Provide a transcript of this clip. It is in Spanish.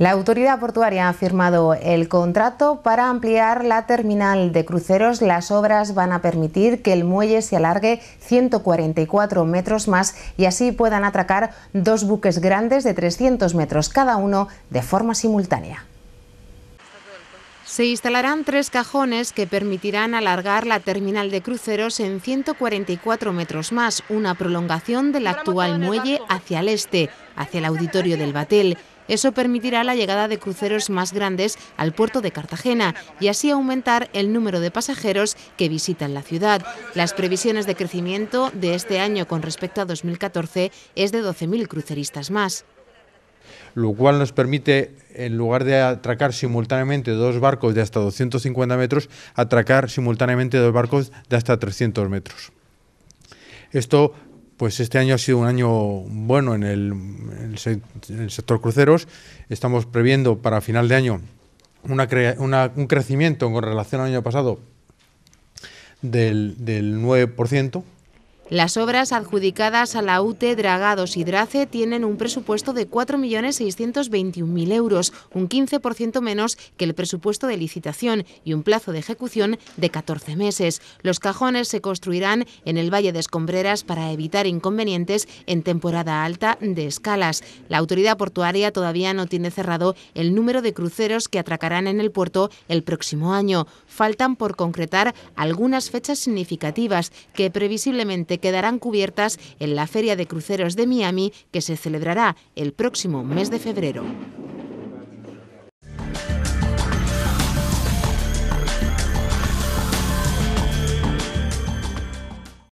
La autoridad portuaria ha firmado el contrato para ampliar la terminal de cruceros. Las obras van a permitir que el muelle se alargue 144 metros más y así puedan atracar dos buques grandes de 300 metros cada uno de forma simultánea. Se instalarán tres cajones que permitirán alargar la terminal de cruceros en 144 metros más, una prolongación del actual muelle hacia el este, hacia el auditorio del Batel. Eso permitirá la llegada de cruceros más grandes al puerto de Cartagena y así aumentar el número de pasajeros que visitan la ciudad. Las previsiones de crecimiento de este año con respecto a 2014 es de 12.000 cruceristas más lo cual nos permite, en lugar de atracar simultáneamente dos barcos de hasta 250 metros, atracar simultáneamente dos barcos de hasta 300 metros. Esto, pues este año ha sido un año bueno en el en el sector cruceros. Estamos previendo para final de año un crecimiento con relación al año pasado del, del 9%, las obras adjudicadas a la UTE Dragados y Drace tienen un presupuesto de 4.621.000 euros, un 15% menos que el presupuesto de licitación y un plazo de ejecución de 14 meses. Los cajones se construirán en el Valle de Escombreras para evitar inconvenientes en temporada alta de escalas. La autoridad portuaria todavía no tiene cerrado el número de cruceros que atracarán en el puerto el próximo año. Faltan por concretar algunas fechas significativas que previsiblemente quedarán cubiertas en la Feria de Cruceros de Miami que se celebrará el próximo mes de febrero.